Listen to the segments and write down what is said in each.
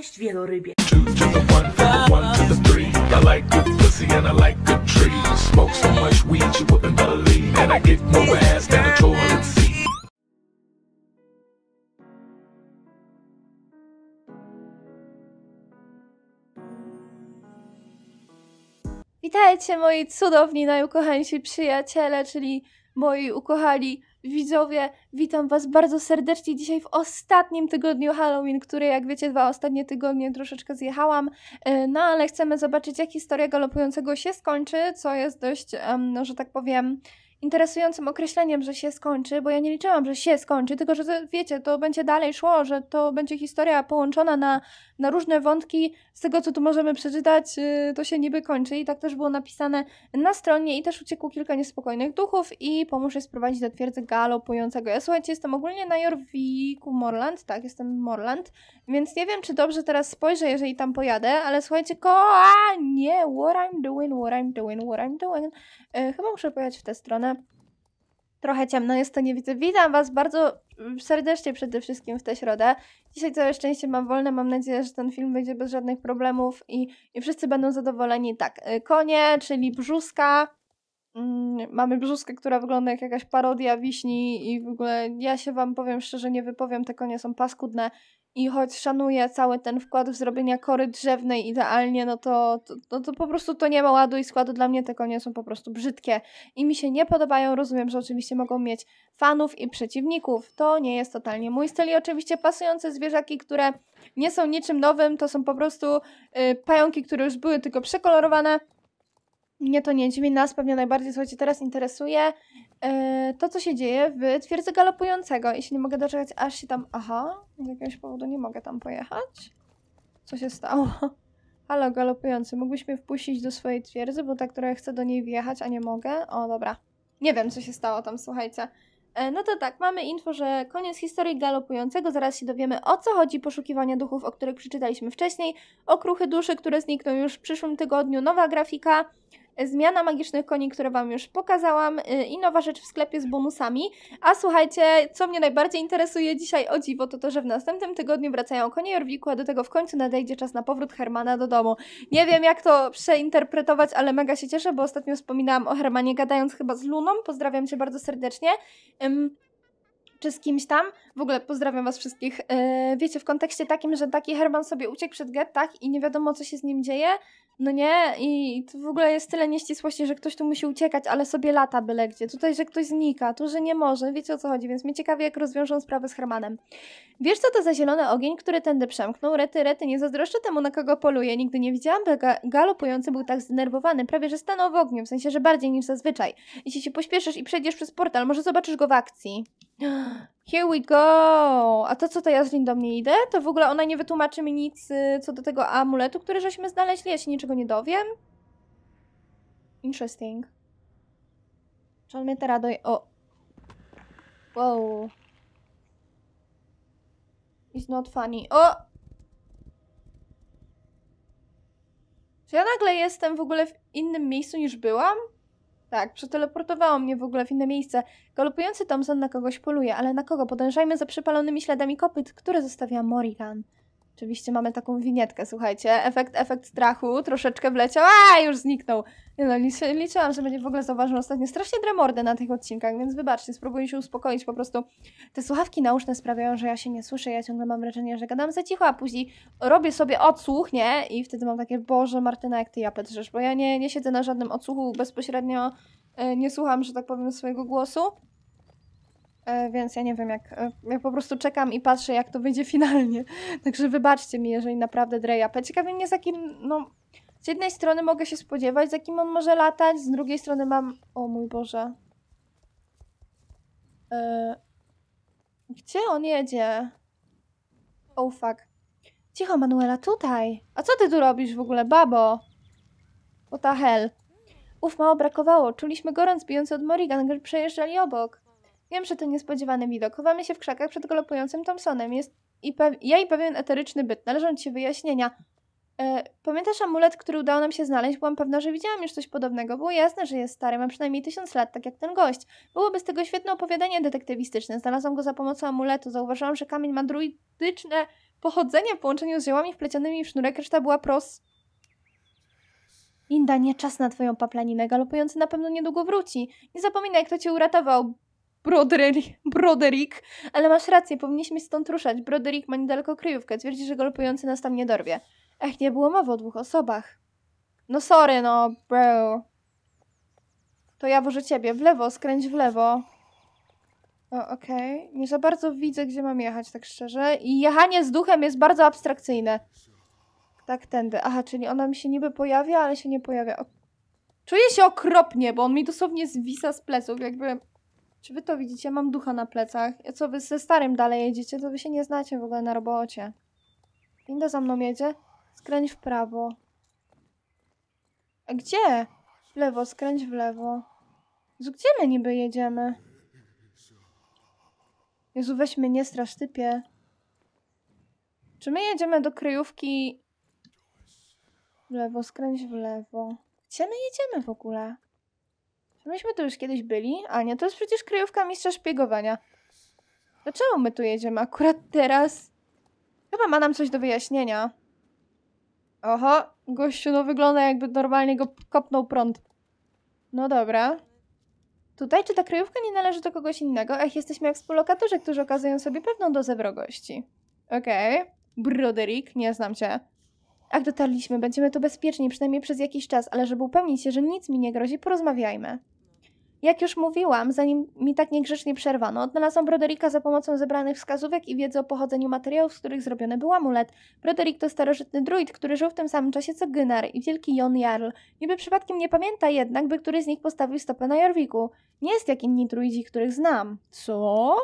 Cześć wielorybie. Witajcie moi cudowni, najukochańsi przyjaciele, czyli moi ukochani Widzowie, witam Was bardzo serdecznie dzisiaj w ostatnim tygodniu Halloween, który jak wiecie dwa ostatnie tygodnie troszeczkę zjechałam, e, no ale chcemy zobaczyć jak historia galopującego się skończy, co jest dość, no że tak powiem, interesującym określeniem, że się skończy, bo ja nie liczyłam, że się skończy, tylko że wiecie, to będzie dalej szło, że to będzie historia połączona na, na różne wątki. Z tego, co tu możemy przeczytać, y, to się niby kończy i tak też było napisane na stronie i też uciekło kilka niespokojnych duchów i pomóż je sprowadzić do twierdzy galopującego. Ja słuchajcie, jestem ogólnie na Jorwiku Morland, tak, jestem Morland, więc nie wiem, czy dobrze teraz spojrzę, jeżeli tam pojadę, ale słuchajcie, nie, what I'm doing, what I'm doing, what I'm doing. E, chyba muszę pojechać w tę stronę, Trochę ciemno jest, to nie widzę. Witam Was bardzo mm, serdecznie przede wszystkim w tę środę. Dzisiaj całe szczęście mam wolne, mam nadzieję, że ten film będzie bez żadnych problemów i, i wszyscy będą zadowoleni. Tak, y, konie, czyli brzuska. Mm, mamy brzuskę, która wygląda jak jakaś parodia wiśni i w ogóle ja się Wam powiem szczerze, nie wypowiem, te konie są paskudne i choć szanuję cały ten wkład w zrobienia kory drzewnej idealnie, no to, to, no to po prostu to nie ma ładu i składu. Dla mnie te konie są po prostu brzydkie i mi się nie podobają. Rozumiem, że oczywiście mogą mieć fanów i przeciwników. To nie jest totalnie mój styl i oczywiście pasujące zwierzaki, które nie są niczym nowym, to są po prostu y, pająki, które już były tylko przekolorowane mnie to nie dziwi, nas pewnie najbardziej, słuchajcie, teraz interesuje yy, to, co się dzieje w twierdzy galopującego i się nie mogę doczekać, aż się tam... Aha, z jakiegoś powodu nie mogę tam pojechać. Co się stało? Halo, galopujący, mógłbyś mnie wpuścić do swojej twierdzy, bo tak, która chcę do niej wjechać, a nie mogę? O, dobra. Nie wiem, co się stało tam, słuchajcie. E, no to tak, mamy info, że koniec historii galopującego, zaraz się dowiemy o co chodzi poszukiwania duchów, o których przeczytaliśmy wcześniej, okruchy duszy, które znikną już w przyszłym tygodniu, nowa grafika, zmiana magicznych koni, które Wam już pokazałam y, i nowa rzecz w sklepie z bonusami. A słuchajcie, co mnie najbardziej interesuje dzisiaj o dziwo, to to, że w następnym tygodniu wracają konie Jorwiku, a do tego w końcu nadejdzie czas na powrót Hermana do domu. Nie wiem jak to przeinterpretować, ale mega się cieszę, bo ostatnio wspominałam o Hermanie gadając chyba z Luną, pozdrawiam Cię bardzo serdecznie. Um, czy z kimś tam. W ogóle pozdrawiam Was wszystkich. Yy, wiecie, w kontekście takim, że taki Herman sobie uciekł przed Gettach i nie wiadomo, co się z nim dzieje, no nie? I w ogóle jest tyle nieścisłości, że ktoś tu musi uciekać, ale sobie lata byle gdzie. Tutaj, że ktoś znika, tu, że nie może. Wiecie o co chodzi, więc mnie ciekawi, jak rozwiążą sprawę z Hermanem. Wiesz, co to za zielony ogień, który tędy przemknął? Rety, rety, nie zazdroszczę temu, na kogo poluje. Nigdy nie widziałam, by ga galopujący był tak zdenerwowany. Prawie, że stanął w ogniu, w sensie, że bardziej niż zazwyczaj. Jeśli się pośpieszysz i przejdziesz przez portal, może zobaczysz go w akcji. Here we go! A to co to ja z Lindą idę? To w ogóle ona nie wytłumaczy mi nic y, co do tego amuletu, który żeśmy znaleźli. Ja się niczego nie dowiem. Interesting. Czy on mnie teraz doj... O! Wow. It's not funny. O! Czy ja nagle jestem w ogóle w innym miejscu niż byłam? Tak, przeteleportowało mnie w ogóle w inne miejsce. Galopujący Thompson na kogoś poluje, ale na kogo? Podążajmy za przypalonymi śladami kopyt, które zostawia Morrigan. Oczywiście mamy taką winietkę, słuchajcie. Efekt, efekt strachu troszeczkę wleciał, a już zniknął. Nie no, liczyłam, że będzie w ogóle zauważył ostatnio strasznie dremordy na tych odcinkach, więc wybaczcie, spróbuję się uspokoić. Po prostu te słuchawki nauszne sprawiają, że ja się nie słyszę. Ja ciągle mam wrażenie, że gadam za cicho, a później robię sobie odsłuch, nie? I wtedy mam takie, Boże, Martyna, jak ty ja pedrzesz, bo ja nie, nie siedzę na żadnym odsłuchu bezpośrednio, e, nie słucham, że tak powiem, swojego głosu. E, więc ja nie wiem, jak. E, ja po prostu czekam i patrzę, jak to wyjdzie finalnie. Także wybaczcie mi, jeżeli naprawdę dreja. Ciekawie mnie, z jakim. No, z jednej strony mogę się spodziewać, z jakim on może latać, z drugiej strony mam. O mój Boże. E, gdzie on jedzie? Oh fuck. Cicho, Manuela, tutaj. A co ty tu robisz w ogóle, babo? What the hell? Uf, mało brakowało. Czuliśmy gorąc bijący od Morrigan, gdy przejeżdżali obok. Wiem, że to niespodziewany widok. Chowamy się w krzakach przed galopującym Thompsonem. Jest i ja i pewien eteryczny byt. Należą ci wyjaśnienia. E, pamiętasz amulet, który udało nam się znaleźć? Byłam pewna, że widziałam już coś podobnego. Było jasne, że jest stary, ma przynajmniej tysiąc lat, tak jak ten gość. Byłoby z tego świetne opowiadanie detektywistyczne. Znalazłam go za pomocą amuletu. Zauważyłam, że kamień ma druidyczne pochodzenie w połączeniu z ziołami wplecionymi w sznurek. Reszta była pros... Inda, nie czas na twoją paplaninę. Galopujący na pewno niedługo wróci. Nie zapominaj, kto cię uratował. Broderick, Broderick, ale masz rację, powinniśmy stąd ruszać. Broderick ma niedaleko kryjówkę, twierdzi, że golpujący nas tam nie dorwie. Ech, nie było mowy o dwóch osobach. No sorry, no, bro. To ja wożę ciebie. W lewo, skręć w lewo. O, okej. Okay. Nie za bardzo widzę, gdzie mam jechać, tak szczerze. I jechanie z duchem jest bardzo abstrakcyjne. Tak, tędy. Aha, czyli ona mi się niby pojawia, ale się nie pojawia. O... Czuję się okropnie, bo on mi dosłownie zwisa z pleców, jakby... Czy wy to widzicie? Mam ducha na plecach. A co wy ze starym dalej jedziecie, to wy się nie znacie w ogóle na robocie. Linda za mną jedzie? Skręć w prawo. A gdzie? W lewo, skręć w lewo. Jezu, gdzie my niby jedziemy? Jezu, weź mnie, nie strasz, typie. Czy my jedziemy do kryjówki... W lewo, skręć w lewo. Gdzie my jedziemy w ogóle? Myśmy tu już kiedyś byli, Ania, to jest przecież kryjówka mistrza szpiegowania. Dlaczego my tu jedziemy akurat teraz? Chyba ma nam coś do wyjaśnienia. Oho, gościu no wygląda jakby normalnie go kopnął prąd. No dobra. Tutaj czy ta kryjówka nie należy do kogoś innego? Ach, jesteśmy jak współlokatorzy, którzy okazują sobie pewną dozę wrogości. Okej. Okay. Broderick, nie znam cię. Jak dotarliśmy, będziemy tu bezpieczni, przynajmniej przez jakiś czas, ale żeby upewnić się, że nic mi nie grozi, porozmawiajmy. Jak już mówiłam, zanim mi tak niegrzecznie przerwano, odnalazłam Broderika za pomocą zebranych wskazówek i wiedzy o pochodzeniu materiałów, z których zrobiony był amulet. Broderik to starożytny druid, który żył w tym samym czasie co Gynnar i wielki Jon Jarl. Niby przypadkiem nie pamięta jednak, by który z nich postawił stopę na Jorwiku. Nie jest jak inni druidzi, których znam. Co?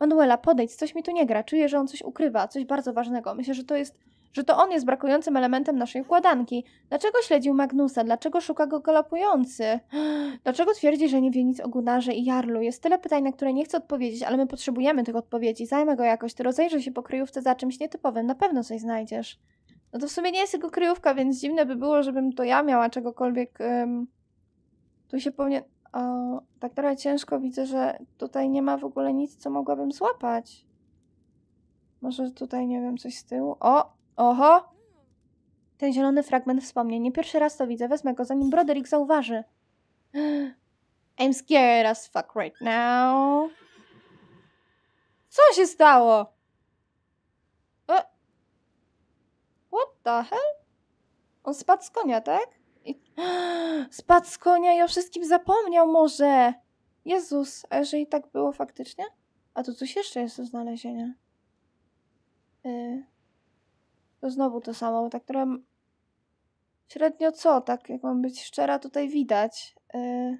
Manuela, podejdź, coś mi tu nie gra. Czuję, że on coś ukrywa, coś bardzo ważnego. Myślę, że to jest że to on jest brakującym elementem naszej układanki. Dlaczego śledził Magnusa? Dlaczego szuka go galopujący? Dlaczego twierdzi, że nie wie nic o Gunarze i Jarlu? Jest tyle pytań, na które nie chcę odpowiedzieć, ale my potrzebujemy tych odpowiedzi. Zajmę go jakoś, ty rozejrzyj się po kryjówce za czymś nietypowym, na pewno coś znajdziesz. No to w sumie nie jest jego kryjówka, więc dziwne by było, żebym to ja miała czegokolwiek... Ym... Tu się powinien... O, tak trochę ciężko widzę, że tutaj nie ma w ogóle nic, co mogłabym złapać. Może tutaj, nie wiem, coś z tyłu. O, Oho! Ten zielony fragment wspomnień. Pierwszy raz to widzę. Wezmę go, zanim Broderick zauważy. I'm scared as fuck right now. Co się stało? E? What the hell? On spadł z konia, tak? I... Spadł z konia i o wszystkim zapomniał może. Jezus, a jeżeli tak było faktycznie? A tu coś jeszcze jest do znalezienia. Yy to znowu to samo, tak które średnio co, tak jak mam być szczera, tutaj widać. Yy...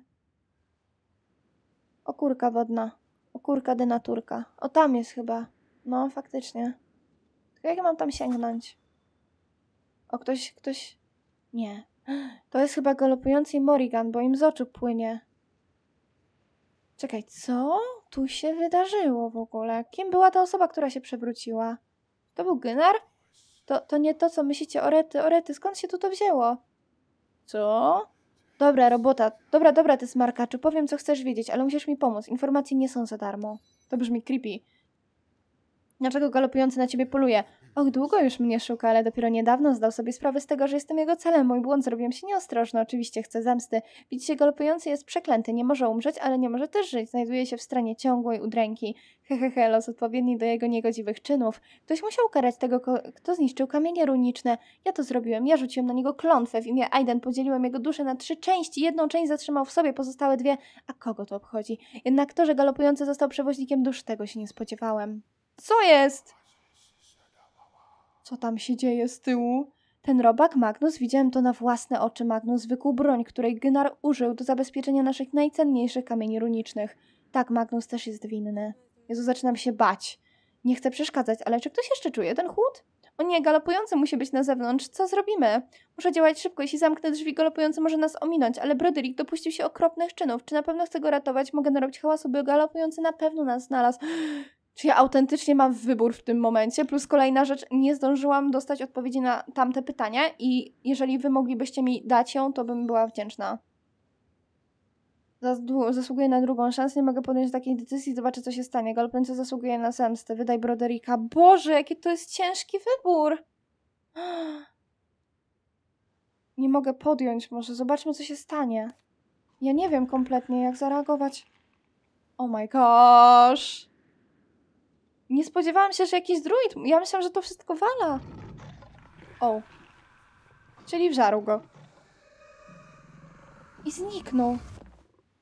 Okórka wodna. Okórka denaturka. O, tam jest chyba. No, faktycznie. Tylko jak mam tam sięgnąć? O, ktoś, ktoś... Nie. To jest chyba galopujący Morrigan, bo im z oczu płynie. Czekaj, co tu się wydarzyło w ogóle? Kim była ta osoba, która się przewróciła? To był Gynar? To, to nie to, co myślicie. Orety, orety, skąd się tu to wzięło? Co? Dobra, robota. Dobra, dobra, ty smarkaczu. Powiem, co chcesz wiedzieć, ale musisz mi pomóc. Informacje nie są za darmo. To brzmi creepy. Dlaczego galopujący na ciebie poluje? Och, długo już mnie szuka, ale dopiero niedawno zdał sobie sprawę z tego, że jestem jego celem. Mój błąd zrobiłem się nieostrożny, oczywiście chcę zemsty. Widzicie, galopujący jest przeklęty, nie może umrzeć, ale nie może też żyć. Znajduje się w stronie ciągłej udręki. Hehehe, los odpowiedni do jego niegodziwych czynów. Ktoś musiał karać tego, kto zniszczył kamienie runiczne. Ja to zrobiłem, ja rzuciłem na niego klątwę w imię Aiden, podzieliłem jego duszę na trzy części, jedną część zatrzymał w sobie, pozostałe dwie, a kogo to obchodzi? Jednak to, że galopujący został przewoźnikiem dusz, tego się nie spodziewałem. Co jest? Co tam się dzieje z tyłu? Ten robak Magnus, widziałem to na własne oczy. Magnus wykuł broń, której Gnar użył do zabezpieczenia naszych najcenniejszych kamieni runicznych. Tak, Magnus też jest winny. Jezu, zaczynam się bać. Nie chcę przeszkadzać, ale czy ktoś jeszcze czuje ten chłód? O nie, galopujący musi być na zewnątrz. Co zrobimy? Muszę działać szybko. Jeśli zamknę drzwi, galopujący może nas ominąć, ale Broderick dopuścił się okropnych czynów. Czy na pewno chcę go ratować? Mogę narobić hałasu, by galopujący na pewno nas znalazł czy ja autentycznie mam wybór w tym momencie? Plus kolejna rzecz, nie zdążyłam dostać odpowiedzi na tamte pytania i jeżeli wy moglibyście mi dać ją, to bym była wdzięczna. Zasługuję na drugą szansę, nie mogę podjąć takiej decyzji, zobaczę co się stanie. Galopęco zasługuje na zemstę, wydaj Broderika. Boże, jaki to jest ciężki wybór! Nie mogę podjąć, może zobaczmy co się stanie. Ja nie wiem kompletnie jak zareagować. Oh my gosh! Nie spodziewałam się, że jakiś druid. Ja myślałam, że to wszystko wala. O. Czyli wżarł go. I zniknął.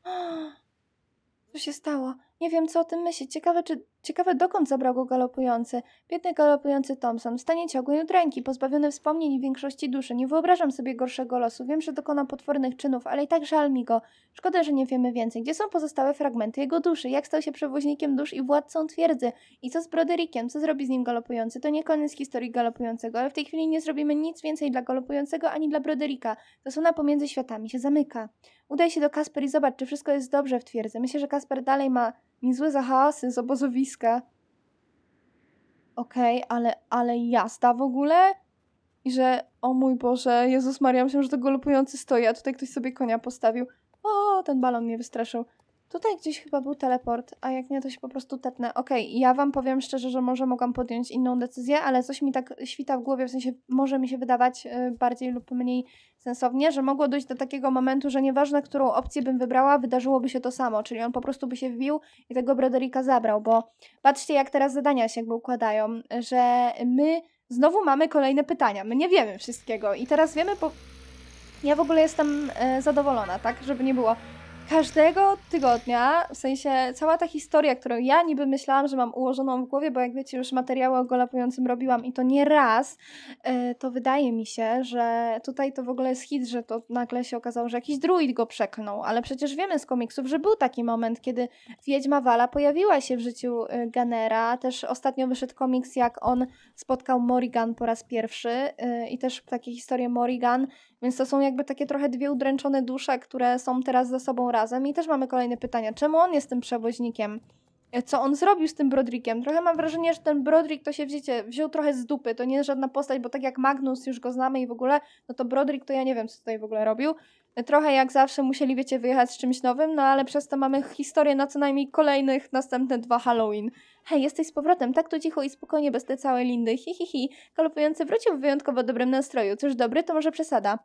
Co się stało? Nie wiem, co o tym myśli. Ciekawe, czy, ciekawe dokąd zabrał go galopujący. Biedny galopujący Thompson, w stanie ciągły i ręki, pozbawiony wspomnień i większości duszy. Nie wyobrażam sobie gorszego losu. Wiem, że dokonał potwornych czynów, ale i tak żal mi go. Szkoda, że nie wiemy więcej. Gdzie są pozostałe fragmenty jego duszy? Jak stał się przewoźnikiem dusz i władcą twierdzy? I co z Broderickiem? Co zrobi z nim galopujący? To nie koniec historii galopującego, ale w tej chwili nie zrobimy nic więcej dla galopującego ani dla Broderika. Zasłona pomiędzy światami się zamyka. Udaj się do Kasper i zobacz, czy wszystko jest dobrze w twierdzy. Myślę, że Kasper dalej ma niezłe za hałasy z obozowiska. Okej, okay, ale, ale jazda w ogóle? I że, o mój Boże, Jezus Maria, myślałam, że to galopujący stoi, a tutaj ktoś sobie konia postawił. O, ten balon mnie wystraszył. Tutaj gdzieś chyba był teleport, a jak nie, to się po prostu tepnę. Okej, okay, ja wam powiem szczerze, że może mogłam podjąć inną decyzję, ale coś mi tak świta w głowie, w sensie może mi się wydawać y, bardziej lub mniej sensownie, że mogło dojść do takiego momentu, że nieważne, którą opcję bym wybrała, wydarzyłoby się to samo, czyli on po prostu by się wbił i tego Broderika zabrał, bo patrzcie, jak teraz zadania się jakby układają, że my znowu mamy kolejne pytania, my nie wiemy wszystkiego i teraz wiemy po... Ja w ogóle jestem y, zadowolona, tak, żeby nie było każdego tygodnia, w sensie cała ta historia, którą ja niby myślałam, że mam ułożoną w głowie, bo jak wiecie, już materiały o golapującym robiłam i to nie raz, e, to wydaje mi się, że tutaj to w ogóle jest hit, że to nagle się okazało, że jakiś druid go przeklnął, ale przecież wiemy z komiksów, że był taki moment, kiedy Wiedźma Wala pojawiła się w życiu e, Ganera, też ostatnio wyszedł komiks, jak on spotkał Morrigan po raz pierwszy e, i też takie historie Morrigan więc to są jakby takie trochę dwie udręczone dusze, które są teraz ze sobą razem. I też mamy kolejne pytania. Czemu on jest tym przewoźnikiem? E, co on zrobił z tym Brodrickiem? Trochę mam wrażenie, że ten Brodrick to się wiecie, wziął trochę z dupy. To nie jest żadna postać, bo tak jak Magnus już go znamy i w ogóle, no to Brodrick to ja nie wiem, co tutaj w ogóle robił trochę jak zawsze musieli, wiecie, wyjechać z czymś nowym, no ale przez to mamy historię na co najmniej kolejnych następne dwa Halloween. Hej, jesteś z powrotem, tak tu cicho i spokojnie, bez tej całej Lindy, hi hi hi. Galopujący wrócił w wyjątkowo dobrym nastroju, cóż dobry, to może przesada.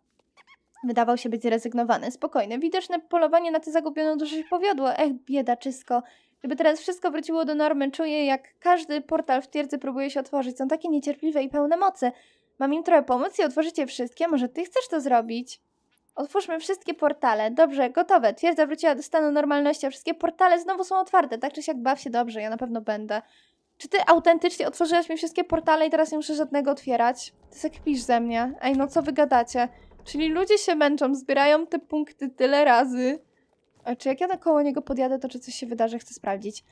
Wydawał się być zrezygnowany, spokojny. Widoczne polowanie na tę zagubioną duszę się powiodło. Ech, biedaczysko. Gdyby teraz wszystko wróciło do normy, czuję jak każdy portal w twierdzy próbuje się otworzyć. Są takie niecierpliwe i pełne mocy. Mam im trochę pomóc i otworzycie wszystkie? Może ty chcesz to zrobić? Otwórzmy wszystkie portale. Dobrze, gotowe. Twierdza wróciła do stanu normalności, a wszystkie portale znowu są otwarte. Tak czy siak baw się dobrze, ja na pewno będę. Czy ty autentycznie otworzyłeś mi wszystkie portale i teraz nie muszę żadnego otwierać? Ty se kpisz ze mnie. Ej, no co wy gadacie? Czyli ludzie się męczą, zbierają te punkty tyle razy. A czy jak ja na koło niego podjadę, to czy coś się wydarzy, chcę sprawdzić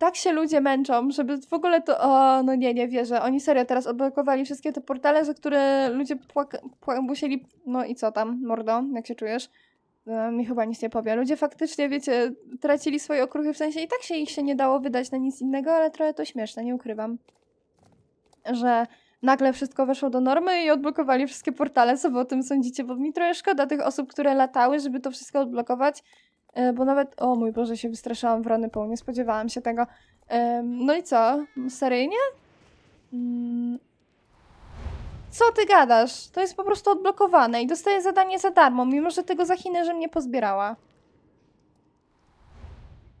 tak się ludzie męczą, żeby w ogóle to, o, no nie, nie wierzę. Oni serio teraz odblokowali wszystkie te portale, za które ludzie płak- płak- musieli, no i co tam, mordo, jak się czujesz? No, mi chyba nic nie powie. Ludzie faktycznie, wiecie, tracili swoje okruchy, w sensie i tak się ich się nie dało wydać na nic innego, ale trochę to śmieszne, nie ukrywam. Że nagle wszystko weszło do normy i odblokowali wszystkie portale, co wy o tym sądzicie, bo mi trochę szkoda tych osób, które latały, żeby to wszystko odblokować E, bo nawet, o mój Boże, się wystraszałam w rany Pół, nie spodziewałam się tego. No i co? Seryjnie? Mm. Co ty gadasz? To jest po prostu odblokowane i dostaję zadanie za darmo, mimo że tego za Chiny, że mnie pozbierała.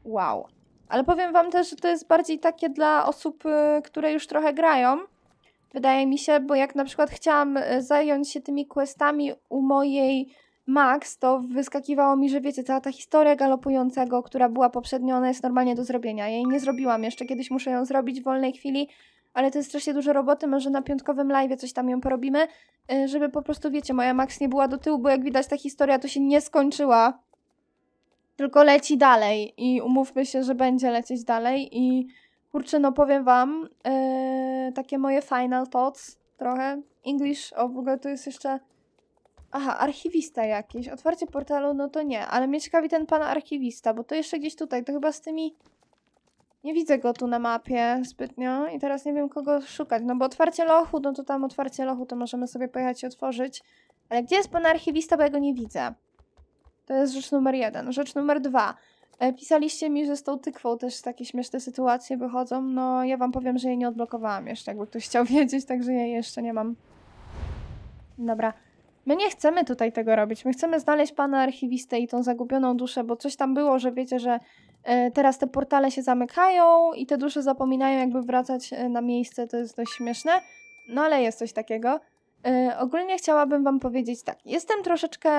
Wow. Ale powiem wam też, że to jest bardziej takie dla osób, y, które już trochę grają. Wydaje mi się, bo jak na przykład chciałam y, zająć się tymi questami u mojej Max, to wyskakiwało mi, że wiecie, cała ta historia galopującego, która była poprzednio, ona jest normalnie do zrobienia. Jej nie zrobiłam jeszcze, kiedyś muszę ją zrobić w wolnej chwili, ale to jest strasznie dużo roboty, może na piątkowym live coś tam ją porobimy, y, żeby po prostu, wiecie, moja Max nie była do tyłu, bo jak widać ta historia to się nie skończyła, tylko leci dalej i umówmy się, że będzie lecieć dalej i kurczę, no powiem wam, yy, takie moje final thoughts trochę, English, o w ogóle tu jest jeszcze Aha, archiwista jakiś. Otwarcie portalu, no to nie. Ale mnie ciekawi ten pan archiwista, bo to jeszcze gdzieś tutaj. To chyba z tymi... Nie widzę go tu na mapie zbytnio i teraz nie wiem kogo szukać. No bo otwarcie lochu, no to tam otwarcie lochu to możemy sobie pojechać i otworzyć. Ale gdzie jest pan archiwista, bo ja go nie widzę. To jest rzecz numer jeden. Rzecz numer dwa. E, pisaliście mi, że z tą tykwą też takie śmieszne sytuacje wychodzą. No, ja wam powiem, że jej nie odblokowałam jeszcze, jakby ktoś chciał wiedzieć, także jej jeszcze nie mam. Dobra. My nie chcemy tutaj tego robić. My chcemy znaleźć pana archiwistę i tą zagubioną duszę, bo coś tam było, że wiecie, że e, teraz te portale się zamykają i te dusze zapominają jakby wracać e, na miejsce. To jest dość śmieszne, no ale jest coś takiego. E, ogólnie chciałabym wam powiedzieć tak. Jestem troszeczkę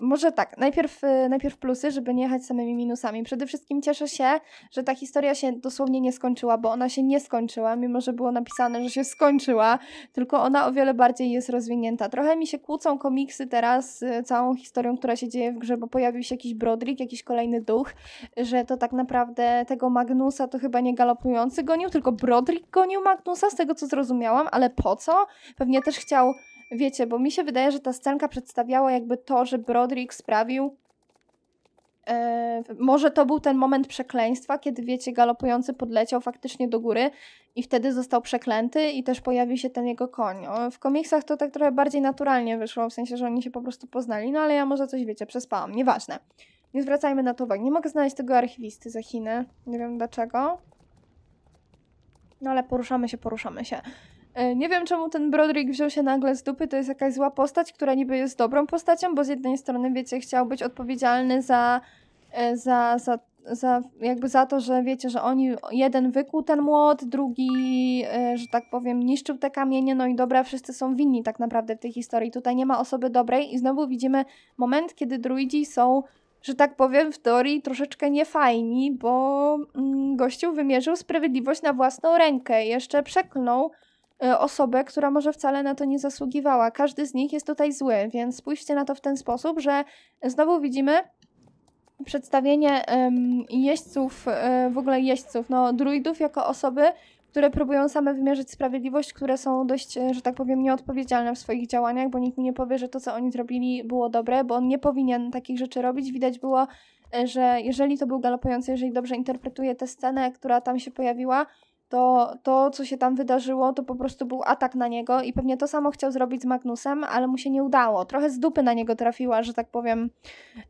może tak, najpierw, y, najpierw plusy, żeby nie jechać samymi minusami. Przede wszystkim cieszę się, że ta historia się dosłownie nie skończyła, bo ona się nie skończyła, mimo że było napisane, że się skończyła, tylko ona o wiele bardziej jest rozwinięta. Trochę mi się kłócą komiksy teraz z całą historią, która się dzieje w grze, bo pojawił się jakiś Brodrick, jakiś kolejny duch, że to tak naprawdę tego Magnusa to chyba nie galopujący gonił, tylko Brodrick gonił Magnusa, z tego co zrozumiałam, ale po co? Pewnie też chciał Wiecie, bo mi się wydaje, że ta scenka przedstawiała jakby to, że Broderick sprawił. E, może to był ten moment przekleństwa, kiedy wiecie, galopujący podleciał faktycznie do góry i wtedy został przeklęty i też pojawił się ten jego koń. w komiksach to tak trochę bardziej naturalnie wyszło, w sensie, że oni się po prostu poznali, no ale ja może coś wiecie, przespałam, nieważne. Nie zwracajmy na to uwagi. Nie mogę znaleźć tego archiwisty za Chiny, nie wiem dlaczego. No ale poruszamy się, poruszamy się. E, nie wiem, czemu ten Broderick wziął się nagle z dupy. To jest jakaś zła postać, która niby jest dobrą postacią, bo z jednej strony, wiecie, chciał być odpowiedzialny za, e, za, za, za jakby za to, że wiecie, że oni, jeden wykuł ten młot, drugi, e, że tak powiem, niszczył te kamienie, no i dobra, wszyscy są winni tak naprawdę w tej historii. Tutaj nie ma osoby dobrej i znowu widzimy moment, kiedy druidzi są że tak powiem, w teorii troszeczkę niefajni, bo mm, gościu wymierzył sprawiedliwość na własną rękę. Jeszcze przeklnął E, osobę, która może wcale na to nie zasługiwała. Każdy z nich jest tutaj zły, więc spójrzcie na to w ten sposób, że znowu widzimy przedstawienie um, jeźdźców, e, w ogóle jeźdźców, no druidów jako osoby, które próbują same wymierzyć sprawiedliwość, które są dość, e, że tak powiem, nieodpowiedzialne w swoich działaniach, bo nikt mi nie powie, że to, co oni zrobili, było dobre, bo on nie powinien takich rzeczy robić. Widać było, że jeżeli to był galopujący, jeżeli dobrze interpretuję tę scenę, która tam się pojawiła, to to, co się tam wydarzyło, to po prostu był atak na niego i pewnie to samo chciał zrobić z Magnusem, ale mu się nie udało. Trochę z dupy na niego trafiła, że tak powiem,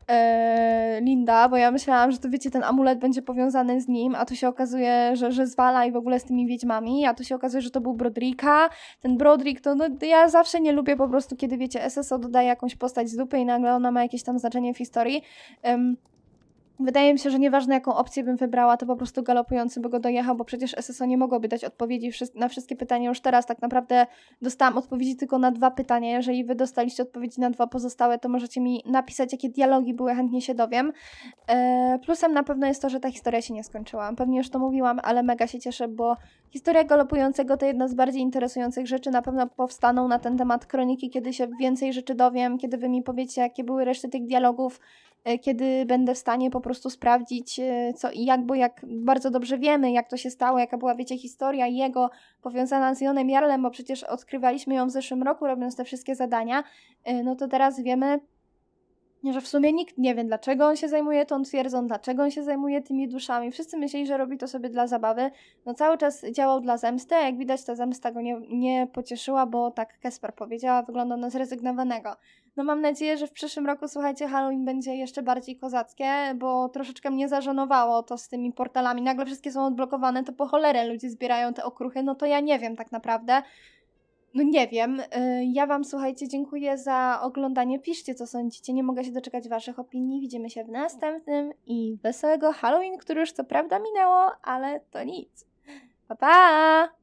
e, Linda, bo ja myślałam, że to wiecie, ten amulet będzie powiązany z nim, a tu się okazuje, że, że zwala i w ogóle z tymi wiedźmami, a tu się okazuje, że to był Brodrika. Ten Brodrik to, no, ja zawsze nie lubię po prostu, kiedy wiecie, SSO dodaje jakąś postać z dupy i nagle ona ma jakieś tam znaczenie w historii. Wydaje mi się, że nieważne jaką opcję bym wybrała, to po prostu galopujący by go dojechał, bo przecież SSO nie mogłoby dać odpowiedzi na wszystkie pytania już teraz. Tak naprawdę dostałam odpowiedzi tylko na dwa pytania. Jeżeli wy dostaliście odpowiedzi na dwa pozostałe, to możecie mi napisać, jakie dialogi były, chętnie się dowiem. E, plusem na pewno jest to, że ta historia się nie skończyła. Pewnie już to mówiłam, ale mega się cieszę, bo historia galopującego to jedna z bardziej interesujących rzeczy. Na pewno powstaną na ten temat kroniki, kiedy się więcej rzeczy dowiem, kiedy wy mi powiecie, jakie były reszty tych dialogów. E, kiedy będę w stanie po prostu sprawdzić e, co i jak, bo jak bardzo dobrze wiemy, jak to się stało, jaka była, wiecie, historia jego powiązana z Jonem Jarlem, bo przecież odkrywaliśmy ją w zeszłym roku, robiąc te wszystkie zadania, e, no to teraz wiemy, że w sumie nikt nie wie, dlaczego on się zajmuje tą twierdzą, dlaczego on się zajmuje tymi duszami. Wszyscy myśleli, że robi to sobie dla zabawy. No cały czas działał dla zemsty, a jak widać ta zemsta go nie, nie pocieszyła, bo tak Kesper powiedziała, wygląda na zrezygnowanego. No mam nadzieję, że w przyszłym roku, słuchajcie, Halloween będzie jeszcze bardziej kozackie, bo troszeczkę mnie zażenowało to z tymi portalami. Nagle wszystkie są odblokowane, to po cholerę ludzie zbierają te okruchy, no to ja nie wiem tak naprawdę. No nie wiem. Y, ja Wam, słuchajcie, dziękuję za oglądanie. Piszcie, co sądzicie. Nie mogę się doczekać Waszych opinii. Widzimy się w następnym i wesołego Halloween, który już co prawda minęło, ale to nic. Pa, pa!